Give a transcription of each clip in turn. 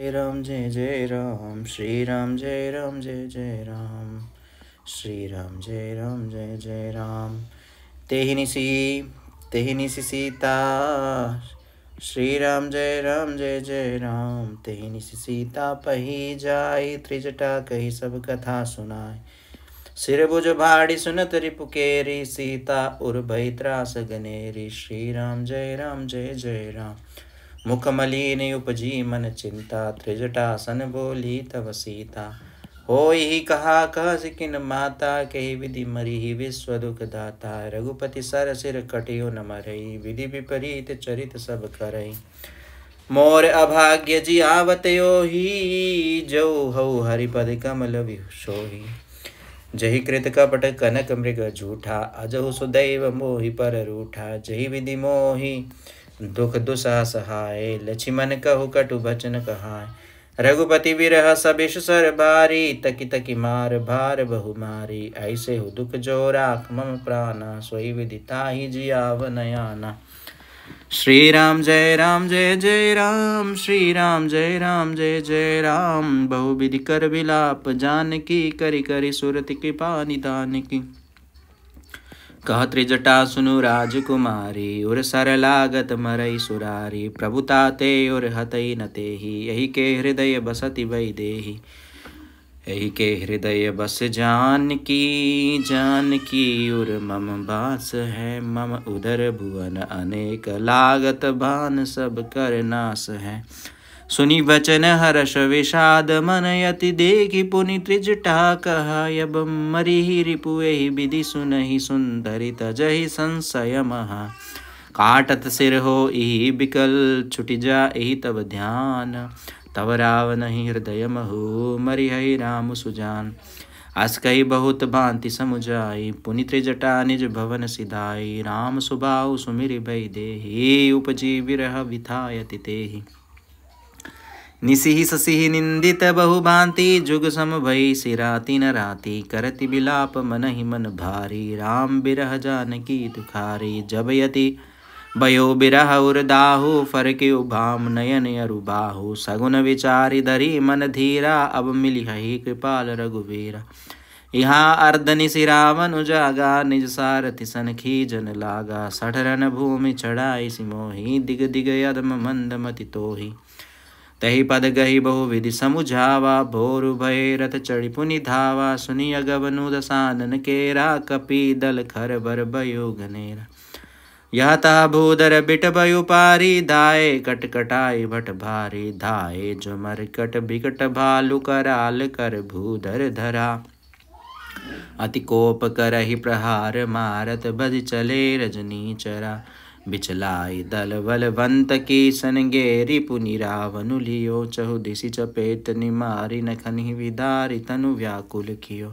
जय राम जय जय राम श्री राम जय राम जय जय राम श्री राम जय राम जय जय राम तेहिनी सी तेहिनी सी सीता श्री राम जय राम जय जय राम तेहिनी सी सीता पही जाय त्रिजटा कही सब कथा सुनाय सिरभुज भाड़ी सुनत रिपुकेरी सीता उर्भ त्रास गनेरी श्री राम जय राम जय जय राम मुखमली मन चिंता त्रिजटासन बोली तब सीता हो ही कहा कह सिकिन माता कही विधि मरी ही विश्व दुख दाता रघुपति सर सिर कटियो न मरई विधि विपरीत चरित सब करई मोर अभाग्य जी आवत यो ही जो हौ हरिपद कमल विशोही जही कृत कपट कनक मृग झूठा अजहु सुदैव मोहि पर रूठा जही विधि मोही दुख दुसा सहाय लक्ष्मण कहु कटु बचन कहाय रघुपति विरह सबिश सर बारी तकी तकी मार भार बहु मारी ऐसे हो दुख जो राख मम प्राणा सोई विदिता ही जियाव नयाना श्री राम जय राम जय जय राम श्री राम जय राम जय जय राम बहु विधि कर विलाप जानकी करी करी सुरत कृपा निदान की कह सुनु राजकुमारी उर सरलागत मरई सुरारी ते उर हतई न ही यही के हृदय बसति वै देही यही के हृदय बस जान की जान की उर मम बास है मम उदर भुवन अनेक लागत भान सब कर नास है सुनि वचन हर्ष विषाद मनयति देखि पुनि त्रिजटा कहयब मरिहि रिपुएहि विधि सुनहि सुंदरी तजहि संशय महा काटत सिर हो इहि बिकल छुटि जा इहि तब ध्यान तब राव नहीं हृदय महु मरिहि राम सुजान अस्कई बहुत भांति समुझाई पुनि त्रिजटा निज भवन सिधाई राम सुबाउ सुमिरि भई देहि विरह विथायति तेहि निशि ससिहि निंदित बहुभांति जुग सम भई सिराति न राति करति बिलाप मन ही मन भारी राम बिरह जानकी दुखारी यति बयो बिरह उदाहु फर के उभाम नयन बाहु सगुन विचारी धरी मन धीरा अब मिली हही कृपाल रघुवीरा यहाँ अर्धनिशि उजागा निज सारथि सनखी जन लागा सठरन भूमि चढ़ाई सिमोही दिग दिग यदम मंद मति तोही तहि पद गही बहु विधि समुझावा भोरु भय रथ पुनि धावा सुनि अगवनु दसानन केरा कपि दल खर भर भयो घनेरा यह यहता भूदर बिट भयु पारी दाए कटकटाई भट भारी धाये जुमर कट बिकट भालु कराल कर भूदर धरा अति कोप करहि प्रहार मारत भज चले रजनी चरा बिचलाई दल बलवंत की सनगेरी पुनिरावनु लियो चहु दिशि चपेत निमारी नखनि विदारी तनु व्याकुल कियो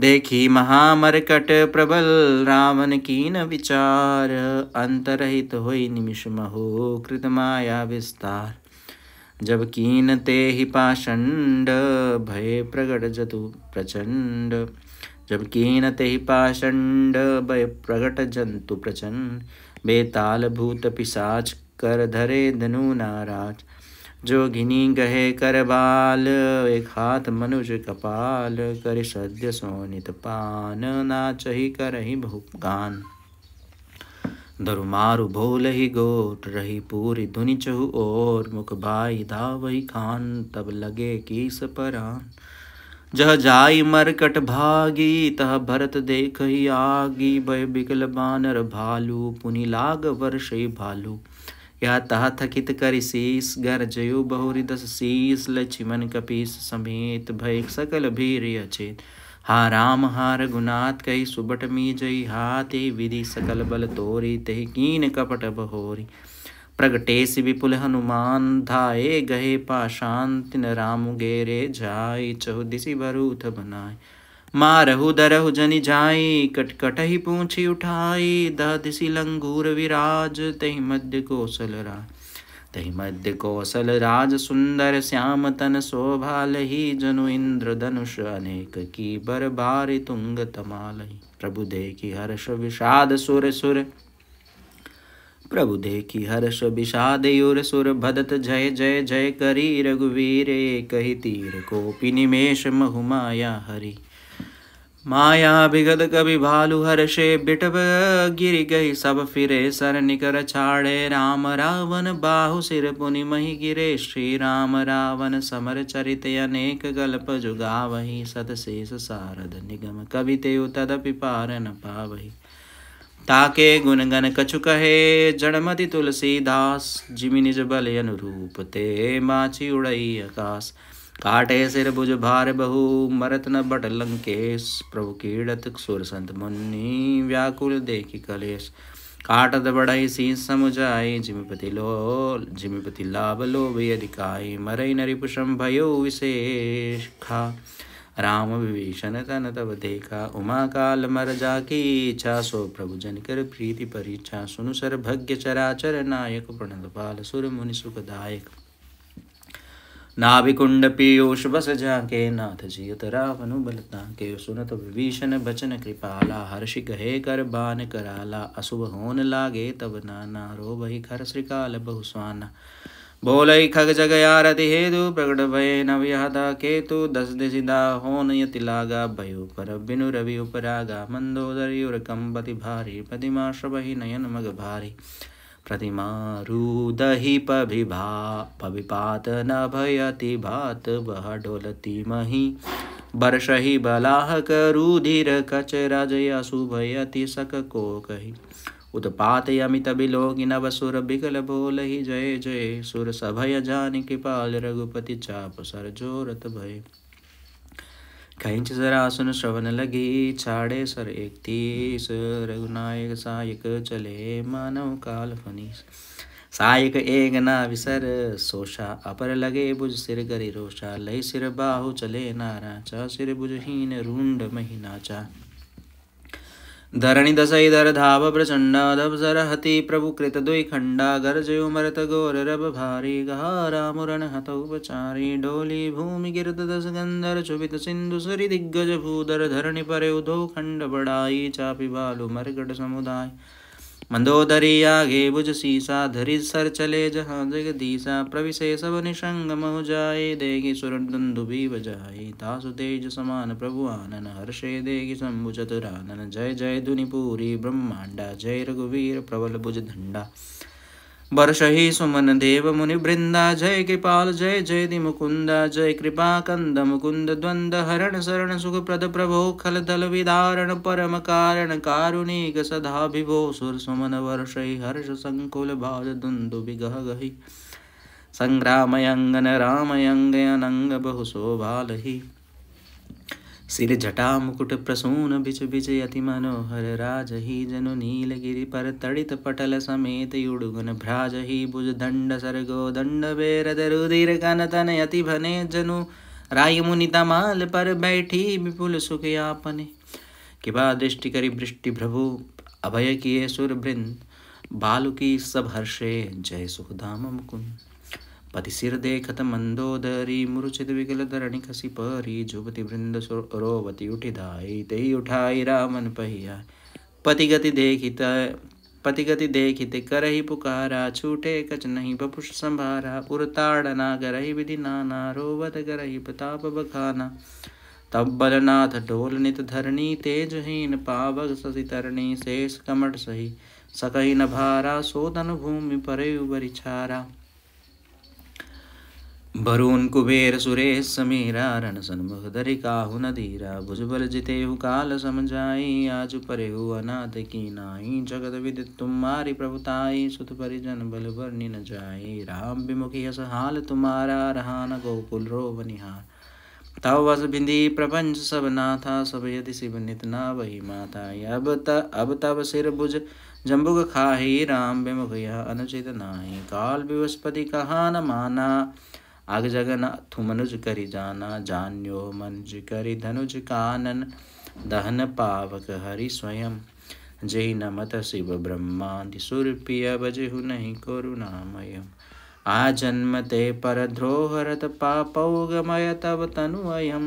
देखी महामरकट प्रबल रावण की न विचार अंतरहित तो होई निमिष महो कृत माया विस्तार जब कीन ते ही पाषंड भय प्रगट जतु प्रचंड जब कीन ते ही पाषंड भय प्रगट जंतु प्रचंड बेताल भूत पिशाच कर धरे धनु नाराज जो घिनी गहे कर बाल एक हाथ मनुष्य कपाल कर सद्य सोनित पान नाच ही कर ही भूपगान दरुमारु भोल ही गोट रही पूरी धुनि चहु और मुख भाई धावही खान तब लगे किस परान जह जाई मरकट भागी तह भरत देख ही आगी भय बिकल बानर भालू पुनि लाग वर्ष भालू या तह थकित कर शीस जयो बहुरी दस शीस लक्ष्मण कपीस समेत भय सकल भीर अचेत हा राम हा रघुनाथ कही सुबट मी जय हाते विधि सकल बल तोरी तेह कीन कपट बहोरी प्रगटे सि विपुल हनुमान धाये गहे शांति न राम गेरे जाय चौदिसी बरूथ बनाय मारहु दरहु जनि जाई कटकट ही पूछी उठाई दहदिसी लंगूर विराज तहि मध्य कौशल राय तहि मध्य कौशल राज सुंदर श्याम तन शोभाल ही जनु इंद्र धनुष अनेक की बर बारि तुंग तमाल प्रभु दे हर्ष विषाद सुर सुर प्रभु देखी हर्ष विषाद युर सुर भदत जय जय जय करी रघुवीर कही तीर कोपि निमेश महु माया हरि माया बिगद कवि भालु हर्षे बिटब गिर गई सब फिरे सर निकर छाड़े राम रावण बाहु सिर पुनि मही गिरे श्री राम रावण समर चरित अनेक गल्प वही सतशेष सारद निगम कविते तदपि पार न पावही ताके गुणगन कछु कहे जड़मति तुलसीदास जिमि निज अनुरूप ते माची उड़ई आकाश काटे सिर बुझ भार बहु मरत न बट लंकेश प्रभु कीड़त सुर संत मुनि व्याकुल देखि कलेश काटत बढ़ई सी समुझाई जिमिपति लो जिमिपति लाभ लोभ अधिकाई मरई नरिपुषम भयो विशेष खा राम विभीषण तन तब देखा उमा काल मर जा की इच्छा सो प्रभु जन कर प्रीति परीक्षा सुनु सर भग्य चराचर नायक प्रणत पाल सुर मुनि सुखदायक नाभिकुंड पीयूष बस जाके नाथ जियत रावनु बलता के सुनत विभीषण बचन कृपाला हर्षि गहे कर बान कराला अशुभ होन लागे तब नाना रो बही खर श्रीकाल बहुस्वाना भोलई खग जग यारति हेतु प्रकट भय नव्याता केतु दस दिशिदा होन यतिलागा भयो पर बिनु रवि उपरागा मंदोदरी भारी प्रतिमा श्रभि नयन मग भारी प्रतिमा रुदहि पभिभा पविपात न भयति भात बह डोलती मही बर्षहि बलाह रुधिर कच राजया सुभयति सक को कही बिगल बोल ही जय जय सुर सभय सुरसभय जानकिपाल रघुपति चाप सर जोरत भय खैंच जरा सुन श्रवण लगी छाड़े सर एक तीस रघुनायक सायक चले मानव काल फनी सायक एक ना विसर सोशा अपर लगे बुझ सिर गरी रोशा लय सिर बाहु चले नारा चा सिर बुझहीन रूंड महीना चा धरणि धरणिदशैधर धाव प्रचण्डादब्जरहति प्रभुकृतद्वैखण्डा गर्जयोमरतगोररभारी गहारामुरणहतौपचारी डोली भूमिगिरदशगन्धरचुवितसिन्धुसुरिदिग्गजभूधर धरणिपरे उधौ खण्डबडायी चापि समुदाय मंदोदरियागे भुज सीसा धरि सर चले जहाँ जगदीसा प्रविशे सब निशंग जाये देगी सुर दुंदुभि बजाए तासु तेज समान प्रभु आनन हर्षे देगी शंभु चतुरानन जय जय धुनिपूरी ब्रह्मांडा जय रघुवीर प्रबल भुज धंडा वर्ष ही सुमन देव मुनि वृंदा जय कृपाल जय जय दि मुकुंदा जय कृपा कंद मुकुंद द्वंद हरण शरण सुख प्रद प्रभो खल दल विदारण परम कारण कारुणिक सदा विभो सुर सुमन वर्ष हर्ष संकुल भाज दुंदु विगह गही संग्रामयंगन रामयंग अनंग बहु शोभालही सिर जटा मुकुट प्रसून बिच अति मनोहर ही जनु नीलगिरि पर तड़ित पटल समेत भ्राज ही भुज दंड सरगो दंड बेरद रुधिर कन अति भने जनु राय मुनि तमाल पर बैठी विपुल सुख यापने किबा दृष्टि करी बृष्टि प्रभु अभय किए सुर बृंद बालुकी की सब हर्षे जय सुखदाम मुकुंद ಪತಿಸಿರದೇಖತ ಮಂದೋದರಿ ಮುರುಚಿತ ವಿಕಲಧರಣಿ ಕಸಿ ಪರಿ ಜುಗತಿ ವೃಂದ ರೋವತಿ ಉಠಿದಾಯಿ ತೈ ಉಠಾಯಿ ರಾಮನ್ ಪಹಿಯಾಯ ಪತಿಗತಿ ದೇಖಿತ पतिगति देखित करही पुकारा छूटे कच नहीं बपुष संभारा उड़ताड़ना करही विधि नाना रोवत करही प्रताप बखाना तब बलनाथ डोल नित धरणी तेजहीन पावक शशि तरणी शेष कमट सही सकही न भारा सोदन भूमि परे उबरी छारा भरून कुबेर सुरेश समीरा रण सन्मुख दरिकाहु नदीरा भुजबल हु काल समझाई आज परे हु अनाथ की नाई जगत विद तुम्हारी प्रभुताई सुत परिजन बल बर न जाई राम विमुखी हस हाल तुम्हारा रहा न गोकुल रो बनिहार तव वस बिंदी प्रपंच सब नाथा सब यदि शिव नित ना वही माता अब त अब तब सिर भुज जम्बुग खाही राम विमुख यह अनुचित नाही काल विवस्पति कहा न माना आग जगनाथ मनुज करि जाना जान्यो मनुज करि धनुज कानन दहन पावक हरि स्वयं जय नमत शिव ब्रह्मादि सुरप्रिय बजहु नहीं करुणामय आ जन्म ते पर ध्रोहरत पापौ गमय तव तनु अयम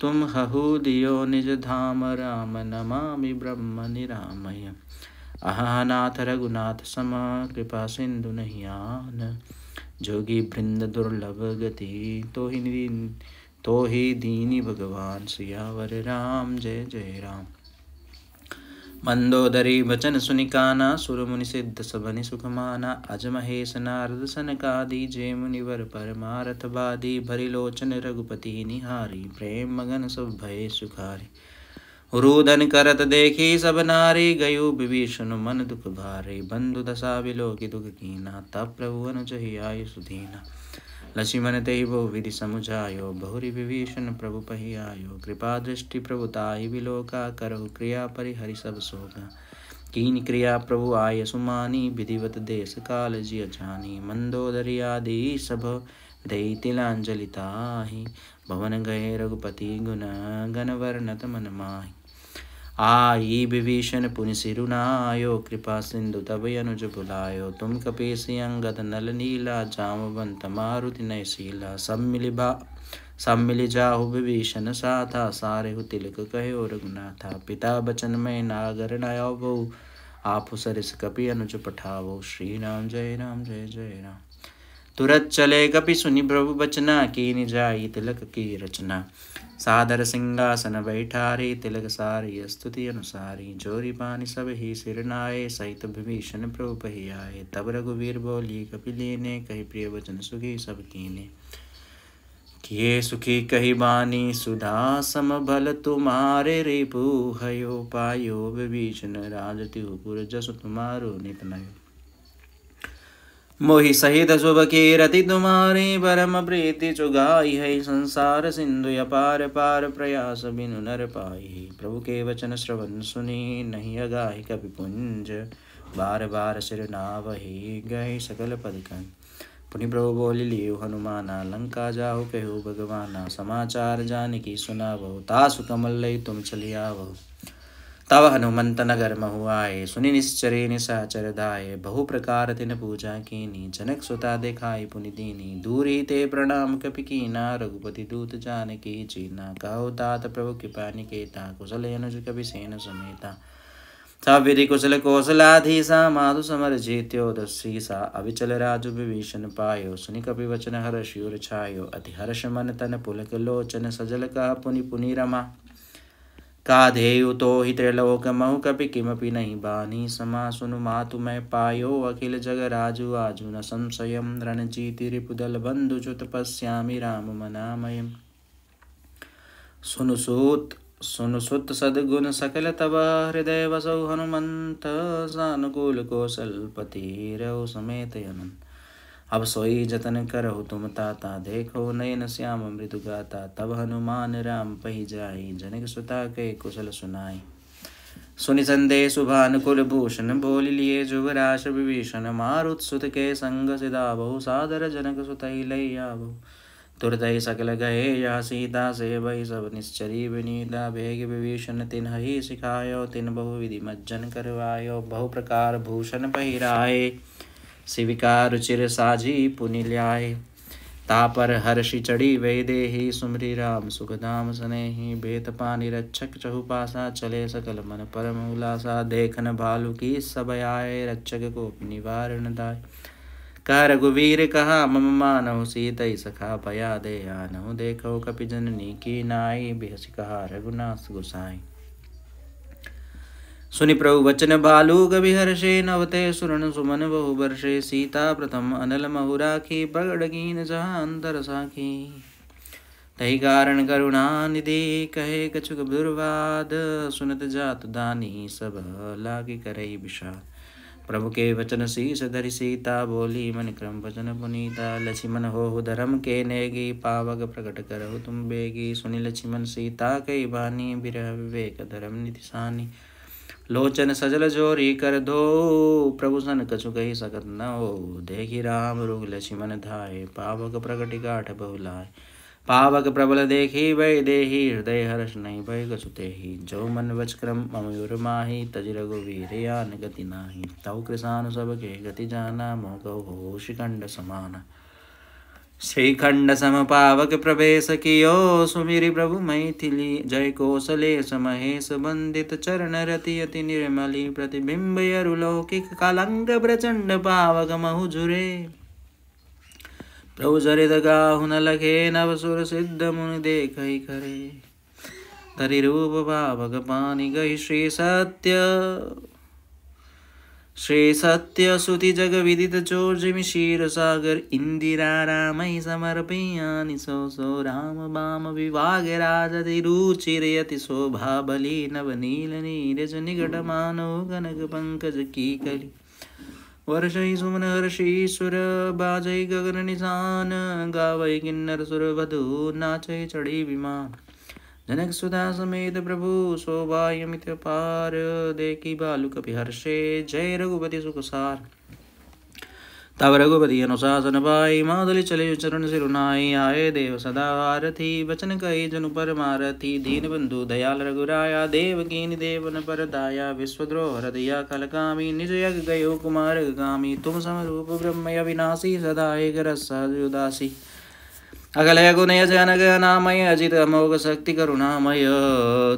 तुम हहु दियो निज धाम राम नमामि ब्रह्म निरामय अहनाथ रघुनाथ समा कृपा सिंधु नहीं आन जोगी बृंद दुर्लभ गति तो ही दीन तो ही दीनी भगवान सियावर राम जय जय राम मंदोदरी वचन सुनिकाना सुर मुनि सिद्ध सबनि सुखमाना अज महेश नारद सन का सनकादि जय मुनिवर परमारथवादी भरिलोचन रघुपति निहारी प्रेम मगन सब भय सुखारी रुदन करत देखी सब नारी गयु विभीषण मन दुख भारी बंधु दशा विलोकी दुख कीना तब प्रभु अनुचहि आयु सुधीना लक्ष्मण ते बहु विधि समुझायो बहुरी विभीषण प्रभु पही आयो कृपा दृष्टि प्रभुताई विलोका करहु क्रिया परिहरि सब शोक कीन क्रिया प्रभु आय सुमानी विधिवत देश काल जिय जानी मंदोदरी आदि सब दई तिलांजलिता भवन गए रघुपति गुण गण वर्णत मन माही आई विभीषण पुनि कृपा सिंधु तवय अनुज बुलायो तुम कपीस अंगद नल नीला जामवंत मारुति नयशीला सम्मिलि सम्मिलि जाहु विभीषण साथा सारे हु तिलक कहो और रघुनाथा पिता बचन में नागर नयो आप सरिस कपि अनुज पठावो श्री राम जय राम जय जय राम तुरत चले कपि सुनि प्रभु बचना की निजाई तिलक की रचना सादर सिंहासन बैठारी तिलक सारी स्तुति अनुसारी जोरी पानी सब ही सिरनाए सहित विभीषण प्रभु पहियाए तब रघुवीर बोली कपिली ने कही प्रिय वचन सुखी सब कीने किए सुखी कही बानी सुधा सम भल तुम्हारे रिपु हयो पायो विभीषण राजत्यु पुर जस तुम्हारो नित नयो मोहि सहित रति तुम्हारी परम प्रीति चुगाई है संसार सिंधु अपार पार प्रयास बिनु नर पाई प्रभु के वचन श्रवण सुनी नहीं अगाहि कभी पुंज बार बार सिर नाव ही गए सकल पदकन पुनि प्रभु बोली लियो हनुमाना लंका जाओ कहु भगवाना समाचार जान की सुना बहु तासु कमल तुम चलिया बहु तव हनुमंत नगर महुआए सुनि निश्चरे निशाचर दाये बहु प्रकार तिन पूजा कीनी जनक सुता देखाई पुनि दीनी दूरी ते प्रणाम कपि कीना रघुपति दूत जान की चीना कहो तात प्रभु कृपा निकेता कुशल अनुज कपि सेन समेता विधि कुशल कौशलाधीसा माधु समर जीत्यो सा अविचल राजु विभीषण पायो सुनि कपि वचन हर शिवर छायो अति हर्ष मन तन पुलक लोचन सजल का पुनि पुनि रमा काधेयुतो हि त्रैलोकमहु कपि किमपि नहि बानी समा सुनु मातु मै पायो अखिल जगराजु आजु न संशयं रणजीतिरिपुदलबन्धुचु तपस्यामि राममनामयम् सुनुसूत् सुनुसुत सद्गुण सकल तब हृदय वसौ हनुमन्त सानुकूलकोसल्पतिरौ समेतयनम् अब सोई जतन करहु तुम ताता देखो नयन श्याम मृदु गाता तब हनुमान राम पही जाई जनक सुता के कुशल सुनाई सुनि संदेश कुल भूषण बोल लिए जुवराज विभीषण मारुत सुत के संग सिदा बहु सादर जनक सुत लैया बहु तुरतय सकल गए या सीता से वही सब निश्चरी विनीता भेग विभीषण तिन ही सिखायो तिन बहु विधि मज्जन करवायो बहु प्रकार भूषण पहिराए शिविका रुचिर साजी पुनि ल्याय तापर हर्षि चढ़ी वै दे सुमरी राम सुखधाम ही बेत पानी रक्षक चहुपासा चले सकल मन परम उलासा देखन भालु की सब आए रक्षक को निवारण दाय कह रघुवीर कहा मम मानव सीत सखा भया दे आनऊ देखो कपि नी की नाई बिहसी कहा रघुनाथ गुसाई सुनि प्रभु वचन भालूक विहर्षे नवते सुरन सुमन बहु सीता प्रथम अनल महुराखी प्रगड़ जहांतर साखी तही कारण करुणा निधि कहे कछुक दुर्वाद सुनत जात दानी सब लागी करई विषाद प्रभु के वचन शीस धरि सीता बोली मन क्रम वचन पुनीता लक्ष्मण हो धर्म के नेगी पावक प्रकट करहु तुम बेगी सुनि लक्ष्मण सीता कई बानी बिरह विवेक धर्म निधि सानी लोचन सजल जोरी कर दो प्रभु सन कछु कही सकत न हो देखी राम रुग लक्ष्मण धाये पावक प्रगटि गाठ बहुलाय पावक प्रबल देखी भय देही हृदय हर्ष नहीं भय कछु तेहि जो मन वच क्रम ममयुर माही तज रघुवीर यान गति नाही तव कृषान सब के गति जाना मोह होश शिखंड समाना श्रीखंड सम प्रवेश कियो सुमिरि प्रभु मैथिली जय कौशले समहेश बंदित चरण रति अति निर्मली प्रतिबिंब अरुलौकिक कालंग प्रचंड पावक महुजुरे प्रभु जरित गाहुन लगे नव सुर सिद्ध मुन देख करे धरि रूप पावक पानी गहि श्री सत्य श्री सत्यसुति जगविदित चोर्जमि सागर इन्दिरा रामै समर्पयानि सो सो राम वाम विवाग राजति रुचिरयति शोभा बलि नवनीलनीरज निकटमानो कनक पङ्कज कीकलि वर्षै सुमन हर्षीश्वर बाजै गगन निशान गावै किन्नर सुरवधू नाचय चढी विमान जनक सुधा समेत प्रभु शोभायमित पार देखी बालुक हर्षे जय रघुपति सुखसार तब रघुपति अनुशासन पाई माधुलि चले चरण सिरुनाई आए देव सदा आरथी वचन कही जनु पर मारथी दीन बंधु दयाल रघुराया देव कीन देवन पर दाया विश्वद्रोह हृदया कामी निज यग गयो कुमार गामी तुम समरूप ब्रह्म अविनाशी सदा एक रस उदासी अगलय गुणय जन गणामय अजित अमोघ शक्ति करुणामय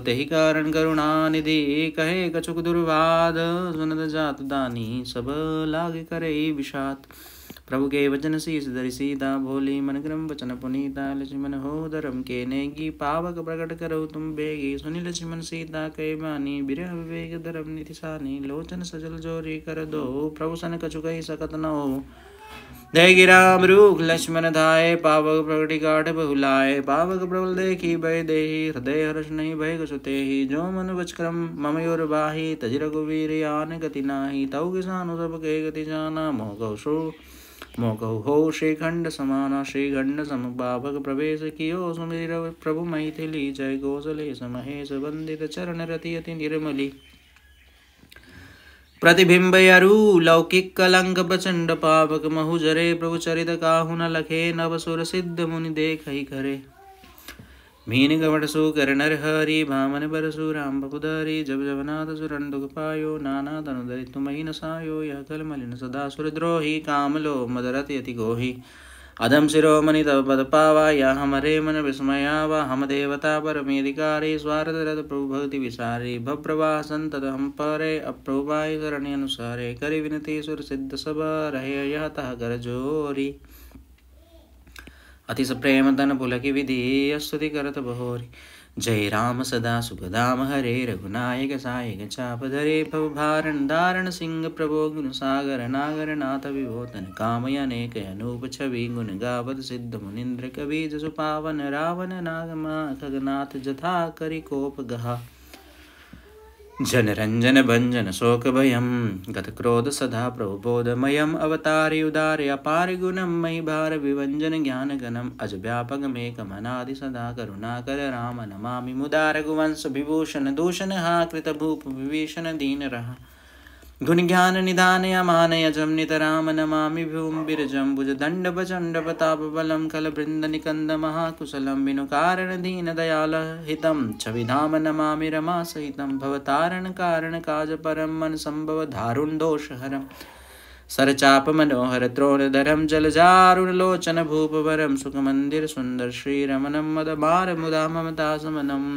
ते कारण करुणा निधि कहे कछुक दुर्वाद सुनत जात दानी सब लाग करे विषात प्रभु के वचन शीस धरि सीता भोली मन क्रम वचन पुनीता लक्ष्मण हो धरम के नेगी पावक प्रकट करो तुम बेगी सुनि लक्ष्मण सीता कह बानी बिर विवेक धरम निधि सानी लोचन सजल जोरी कर दो प्रभु सन कछु कही सकत न हो जय गिरा रूख लक्ष्मण धाय पावक प्रगति काठ बहुलाय पावक प्रबल देखी भय देहि हृदय हर्ष नहीं भय सुते ही जो मन वचक्रम मम योर बाहि तज रघुवीर यान गति नाही तव किसानु सब के गति जाना मोह कौशो मोकौ हो श्रीखंड समाना श्रीखंड सम पावक प्रवेश कियो सुमिर प्रभु मैथिली जय गोसले समहेश वंदित चरण रति अति निर्मली प्रतिबिंबयरु लौकिक कलंक प्रचंड पावक महुजरे प्रभु चरित काहु लखे नव सुर सिद्ध मुनि देख करे मीन कवटसु कर नर हरि भामन बरसु राम बपुधरी जब जबनाथ सुरंदुग पायो नाना तनु दरित मही नसायो यह कल मलिन सदा सुरद्रोही कामलो मदरत यति गोही अधम शिरोमणि तव पद पावा या हमारे मन विस्मया वा हम देवता परमेधिकारी स्वार्थ रथ प्रभु भक्ति विसारी भप्रभा संतत हम परे अप्रभुपाय शरण्य अनुसारे करि विनति सुर सिद्ध सब रहे यह तह कर जोरी अति सप्रेम तन पुलकि विधि स्तुति करत बहोरी जय राम सदा सुखदाम हरे रघुनायक सायक चापधरे भवभारण धारण सिंह प्रभो गुण सागर नागर नाथ विभोतन कामय अनेक अनूप छवि गुण गावत सिद्ध मुनिन्द्र कवि जसु पावन रावण नागमा खगनाथ जथा करि गहा जनरञ्जनभञ्जनशोकभयं गतक्रोधसदा प्रबोधमयम् अवतार्य उदार्यपारिगुणं मयि भारविभञ्जनज्ञानगणम् अजव्यापकमेकमनादि सदा करुणाकर राम नमामि मुदारघुवंशविभूषणदूषणहाकृतभूपविभूषणदीनरहा गुणज्ञाननिधानयमानयजं नितराम नमामि भूं बिरजं भुजदण्डभचण्डप्रतापबलं कलबृन्दनिकन्दमहाकुशलं विनुकारणदीनदयालः हितं च विधाम नमामि रमासहितं भवतारणकारणकाजपरं मनसम्भवधारुणदोषहरं सरचापमनोहरद्रोणधरं जलजारुणलोचनभूपवरं सुखमन्दिरसुन्दर श्रीरमणं मदमारमुदा ममतासमनम्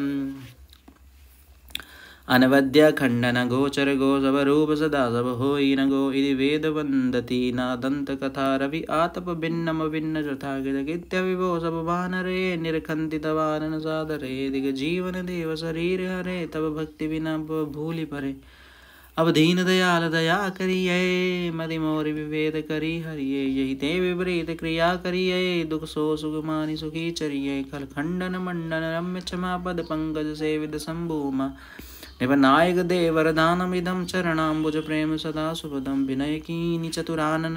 अनवद्य खंडन गोचर गो सब रूप सदा सब हो न गो इति वेद वंदती न दंत कथा रवि आतप भिन्नम भिन्न यथा किदकित्य विभो सब वानरे निरखंति तवानन सादरे दिग जीवन देव शरीर हरे तब भक्ति बिना भूलि परे अब दीन दयाल दया करिए मदि मोर विवेद करी हरिये यही ते विपरीत क्रिया करिए दुख सो सुख मानि सुखी चरिये खल खंडन मंडन रम्य क्षमा पद पंकज सेविद शंभूमा निपनायक देवरदानमिदं प्रेम सदा सुपदं विनयकीनि चतुरानन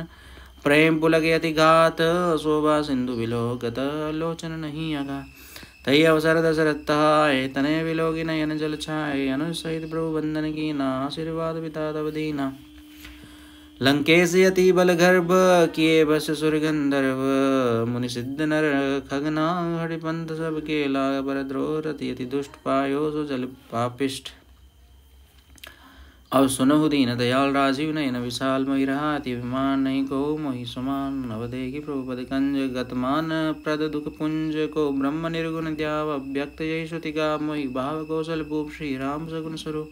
प्रेम पुलगे अतिघात शोभा सिंधु विलोकत लोचन नहीं अगा तय अवसर दशरथ तनय विलोकिन यन जल छाये अनुसहित प्रभु वंदन कीना आशीर्वाद पिता तव दीना लंकेश यति बल गर्भ किए बस सुरगंधर्व मुनि सिद्ध नर खगना हरिपंथ सब लाग पर द्रोरति यति दुष्ट पायो सो जल और सुनहु दीन दयाल राजीव नयन विशाल मोहि रहाति अभिमान नहीं को मोहि समान नवदेहि प्रभुपद कंज गतमान प्रद दुख पुंज को ब्रह्म निर्गुण द्याव अव्यक्त जय श्रुतिगा मोहि भाव कौशल भूप श्री राम सगुण स्वरूप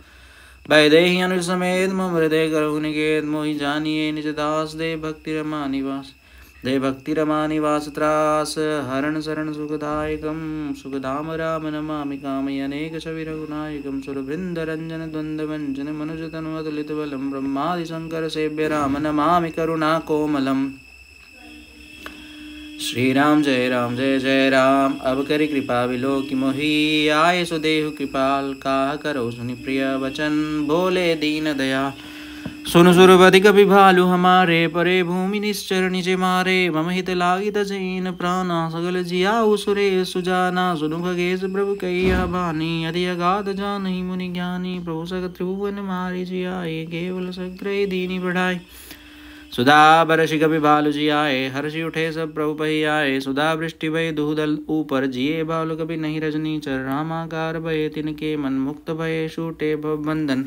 भयदेहि अनुसमेद मम हृदय गर्भ निकेत मोहि जानिए निज दास दे भक्ति रमा निवास दे भक्तिरमानिवासत्रास हरण शरण सुखदायकं सुखदाम राम नमामि कामयनेकशविरगुणायकं सुरभृन्दरञ्जनद्वन्द्वञ्जनमनुजतनुवतुलितबलं ब्रह्मादिशङ्करसेव्य राम नमामि करुणाकोमलम् श्री राम जय राम जय जय राम अब करि कृपा विलोकि मोहि आय सुदेहु कृपाल का करो सुनि प्रिय वचन भोले दीन दया सुन सुरपदिक विभालु हमारे परे भूमि निश्चर निज मारे मम हित लागित जैन प्राणा सगल जियाउ सुरे सुजाना सुनु खगेश प्रभु कई अभानी अति अगाध जान ही मुनि ज्ञानी प्रभु सग त्रिभुवन मारी जिया केवल सग्रह दीनी बढ़ाई सुधा बरसि कवि बालु जियाए हर्षि उठे सब प्रभु आए सुधा वृष्टि भय दुहदल ऊपर जिये बालु कभी नहीं रजनी चर रामाकार भय तिनके मन मुक्त भय शूटे भव बंधन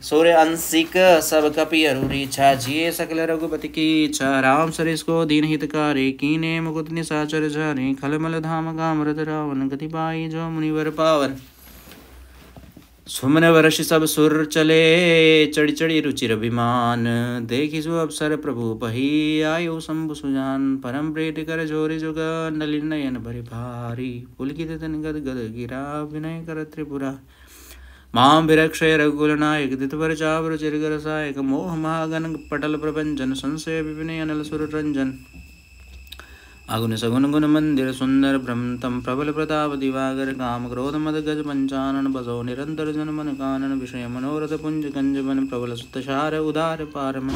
सूर्य अंशिक सब कपि अरूरी छा जिये सकल रघुपति की छा राम सरिस को दीन की ने मुकुत निसाचर झरे खलमल धाम काम रत रावण गति पाई जो मुनिवर पावर सुमन वर्ष सब सुर चले चढ़ी चढ़ी रुचिर अभिमान देखी सो अवसर प्रभु पही आयो शंभु सुजान परम प्रेट कर जोरे जुग नलिन नयन भरी भारी पुलकित गद गद गिरा विनय कर त्रिपुरा मां विरक्षय रघुकुलनायक दितवरचावरचिरगरसायक मोहमागन पटल प्रपंचन संशय विपिने अनल सुररंजन अगुन सगुन गुण मंदिर सुंदर भ्रम तम प्रबल प्रताप दिवागर काम क्रोध मद गज पंचानन बसो निरंतर जन मन कानन विषय मनोरथ पुंज कंज मन प्रबल सुतशार उदार पारम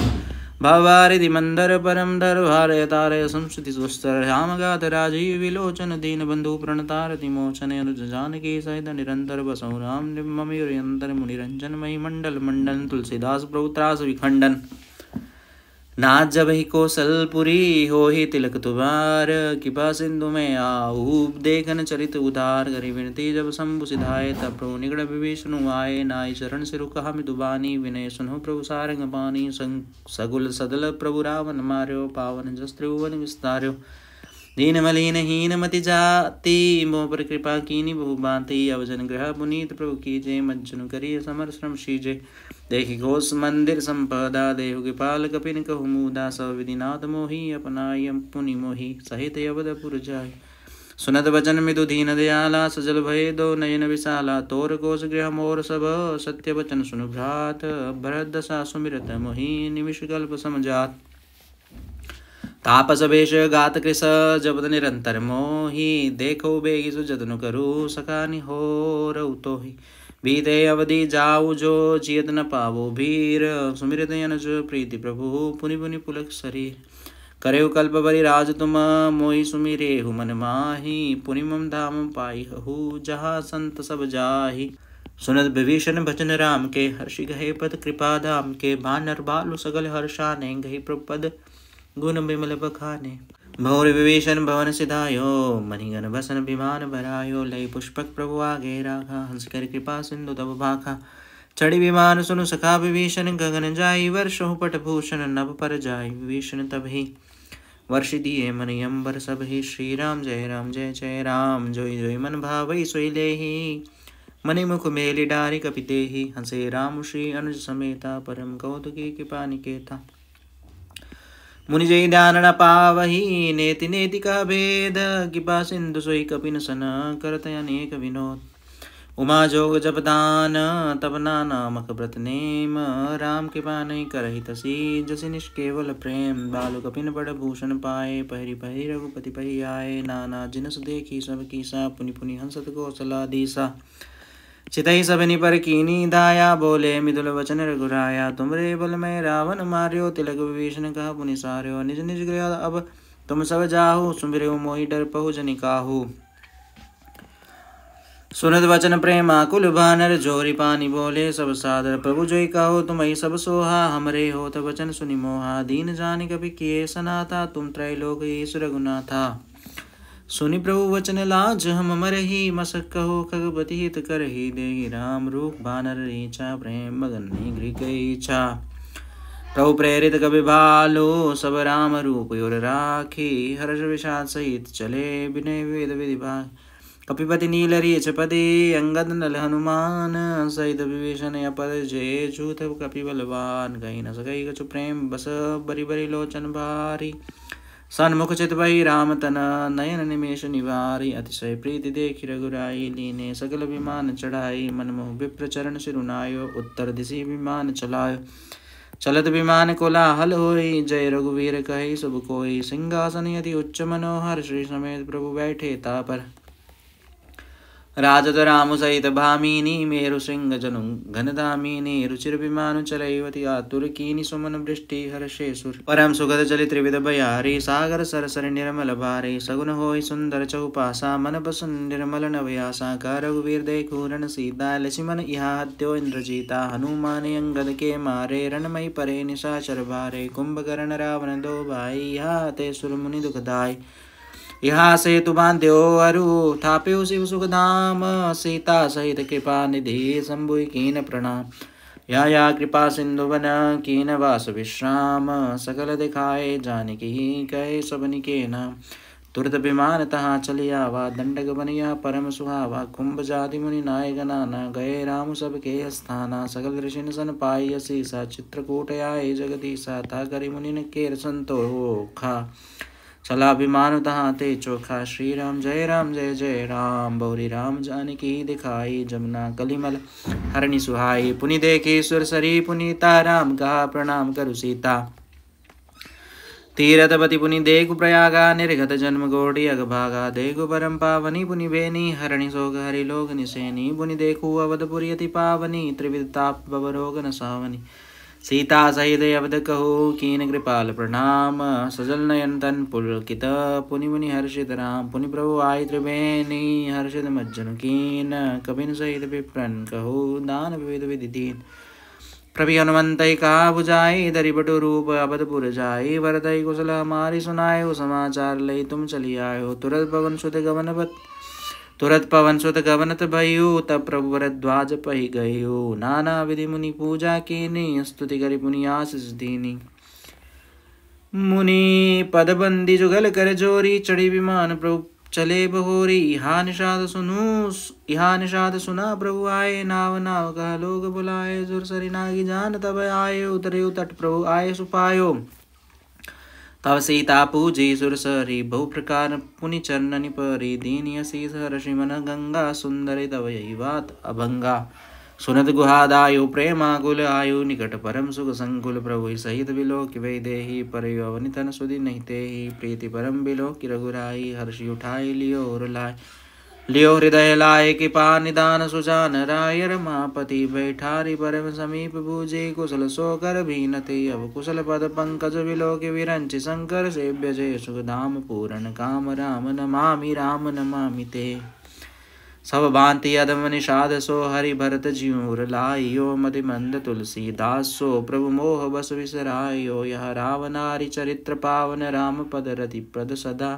भावारिधि मंदर परम दर भारय तारय संस्कृति सुस्तर श्याम गात राजीव विलोचन दीन बंधु प्रणतार तिमोचन अनुज जानकी सहित निरंतर बसौ राम मयूर मुनिरंजन मही मंडल मंडन तुलसीदास प्रभु त्रास विखंडन नाच जब ही कौशलपुरी हो ही तिलक तुम्हार कृपा सिंधु में आहूप देखन चरित उदार करी विनती जब शंभु सिधाए तब प्रभु निकट विभीषणु आए नाय शरण से रुका हम दुबानी विनय सुनो प्रभु सारंग पानी सगुल सदल प्रभु रावण मार्यो पावन जस त्रिभुवन विस्तार्यो दीन मलिन हीन मति जाति मोह पर कृपा कीनी बहु भांति अवजन ग्रह पुनीत प्रभु कीजे मज्जन करिय समर श्रम शीजे देखि घोष मंदिर संपदा देव कृपाल कपिन कहुमुदा मुदा सब विधिनाथ मोहि अपनाय पुनि मोहि सहित अवधपुर जाय सुनत वचन मिदु दीन दयाला सजल भय दो नयन विशाला तोर कोश गृह मोर सब सत्य वचन सुनु भ्रात भरत दशा सुमिरत मोहि निमिष कल्प समझात तापस वेश गात कृष जपत निरंतर मोहि देखो बेगी सुजतनु करू सका हो रऊ तो ही बीते अवधि जाऊ जो चेत न पावो भीर सुमिरत यन प्रीति प्रभु पुनि पुनि पुलक शरीर करे कल्प बरी राज तुम मोहि हु मन माही पुनि मम धाम पाई हहु जहाँ संत सब जाहि सुनत विभीषण भजन राम के हर्षि गहे पद कृपा धाम के भानर बालु सगल हर्षा ने गही प्रपद गुण बिमल बखाने विभीषण भवन सिदायो मणिगण भसन विमान भरायो लय पुष्पक प्रभु आगे राखा हंस कर कृपा सिंधु तब भाखा चढ़ी विमान सुनु सखा विभीषण गगन जाय वर्ष पट भूषण नभ पर जाय विभीषण तभी वर्ष दिए मन यम्बर सब ही श्री राम जय राम जय जय राम जोय जोय मन भावई सोई ले मणि मुख मेली डारी कपि देही हंसे राम श्री अनुज समेता परम कौतुकी कृपा निकेता मुनिजय जय पावही नेति नेति का भेद कृपा सिंधु सोई कपिन सन करत अनेक विनोद उमा जोग जब दान तपना नामक व्रत नेम राम कृपा नहीं करही तसी जस निष्केवल प्रेम बालु कपिन बड़ भूषण पाए पहरी पहरी रघुपति पही आए नाना जिनस देखी सब की सा पुनि पुनि हंसत गौसला दीसा चितई सबनी पर कीनी दाया बोले मिदुल वचन रघुराया तुमरे बल में रावण मार्यो तिलक विभीषण पुनि पुनिसार्यो निज निज गृह अब तुम सब जाहु सुमरे मोहि डर पहु जनिकाहु सुनद वचन प्रेम आकुल भानर जोरी पानी बोले सब सादर प्रभु जोई कहो तुम ही सब सोहा हमरे हो तो वचन सुनि मोहा दीन जान कभी किए सनाता तुम त्रैलोक ईश्वर गुना था सुनि प्रभु वचन लाज हम अमर ही मसक कहो खगपति हित कर ही दे ही राम रूप भानर रीचा प्रेम मगन घृक इच्छा प्रभु प्रेरित कवि भालो सब राम रूप योर राखी हर्ष विषाद सहित चले विनय वेद विधि कपिपति नील रीच पदे अंगद नल हनुमान सहित विभीषण अपद जय झूथ कपि बलवान गई न सही कछु प्रेम बस बरी बरी लोचन भारी සන්මොකචතපයි රාමතනා නයන නිමේෂ නිවාරී අතිශය ප්‍රීතිදේ කිරගුරායි ලීනේ සගල විමාන චඩායි මනමහ බිප්‍රචරණ සිරුනායෝ උත්තර දිසී විමාන චලාය චලත විමාන කොලා හලහෝයි ජයරගු වීරකහි සුභකෝයි සිංහාසනයති උච්චමනෝහර ශ්‍රී සමේත ප්‍රභු බැයිටේතා පර राजतरामुसहितभामिनी मेरुशृङ्गजनुं घनधामिनी रुचिरभिमानुचलैवति आतुरकीनि सुमनवृष्टिहर्षे सुर परं सुगतजलित्रिविधभयारि सागरसरसरनिरमलभारे सगुणहोयि सुन्दरचौपासा मनपसुन्निर्मलनवया साकार रघुवीर्दे घूरण सीता लक्ष्मण इहाद्यो इन्द्रजीता हनुमानयङ्गदके मारे रणमयि परे निशाचरभारे कुम्भकर्ण रावण दो भाई हाते सुरमुनि दुखदाय यहाँ से तु बांध्यो अरु था शिव धाम सीता सहित कृपा निधि शंभु कीन प्रणाम या या कृपा सिंधु बन कीन वास विश्राम सकल दिखाए जानकी कहे सबन के नाम तुरत विमान तहाँ चलिया वा दंडक बनिया परम सुहावा कुंभ जाति मुनि नायक नाना गए राम के स्थाना सकल ऋषिन सन पाई सा चित्रकूट आये जगदीशा था करि मुनि ने केर खा छलाभिमानुतः ते चोखा श्री राम जय राम जय जय राम बौरी राम जानकी दिखाई जमुना कलिमल हरणि सुहाई पुनि सुर सरी पुनीता राम कहा प्रणाम करु सीता तीरथपति पुनि देगु प्रयागा निर्गत जन्म गोड़ी अगभागा देगु परम पावनी पुनि बेनी हरणि सोग हरि लोग निसेनी पुनि देखु अवधपुरी अति पावनी त्रिविध ताप बवरोग न सावनी सीता सहित अवध कहो कीन कृपाल प्रणाम सजल नयन तन पुलकित पुनि मुनि हर्षित राम पुनि प्रभु आय त्रिवेणी हर्षित मज्जन कीन कबिन सहित विप्रन कहो दान विविध विदिन प्रभि हनुमंत कहा बुझाई दरिबटु रूप अबधपुर जाई वरदई कुशल हमारी सुनाए समाचार लय तुम चली आयो हो तुरत पवन सुत गमन पत तुरत पवन सुत गवनत भयो तब प्रभु भरद्वाज पहि गयो नाना विधि मुनि पूजा ने स्तुति करि मुनि आशीष दीनी मुनि बंदी जुगल कर जोरी चढ़ी विमान प्रभु चले बहोरी यहा निषाद सुनु यहा निषाद सुना प्रभु आये नाव नाव कह लोग बुलाये जुर सरी नागी जान तब आये उतरे तट प्रभु आये सुपायो तव सुंदरी बहुप्रकारपुनिचरणनिपरिदीन्यसीसरसिमनगङ्गा सुन्दरि अभंगा सुनत गुहादायु प्रेमाकुल आयु निकट परम सुख संकुल प्रभु सहित विलोक वै देही परयो सुदि नहिते प्रीति परम विलोक रघुराई हर्षि उठाई लियो और लाय लियो हृदय लाय कृपा निदान सुजान राय रमापति बैठारी परम समीप पूजे कुशल सोकर भीनते अब कुशल पद पंकज विलोक विरंच शंकर सेव्य जय सुखधाम पूरण काम राम नमामि राम नमामि ते सब भांति अदम निषाद सो हरि भरत जियूर लाइयो मति मंद तुलसी दास सो प्रभु मोह बस विसरायो यह रावनारि चरित्र पावन राम पद रति प्रद सदा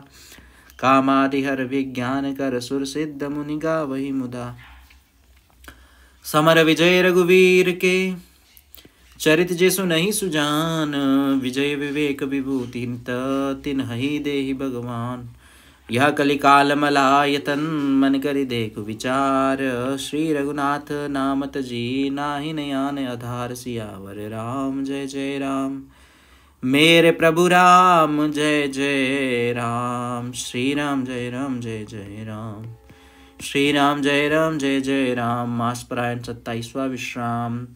कामादिहर विज्ञान कर सुर सिद्ध मुनि गा वही मुदा समर विजय रघुवीर के चरित जेसु नहीं सुजान विजय विवेक विभूति तिन ही दे भगवान यह कलिकाल मलायतन मन करि देख विचार श्री रघुनाथ नामत जी नाहि नयान आधार सियावर राम जय जय राम मेरे प्रभु राम जय जय राम श्री राम जय राम जय जय राम श्री राम जय राम जय जय राम मास परायण सत्ताईसवा विश्राम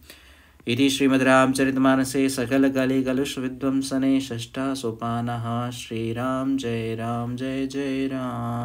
इति श्रीमद्रामचरितमानसे सकलकलिकलुषविध्वंसने षष्ठः सोपानः श्रीराम जय राम जय जय राम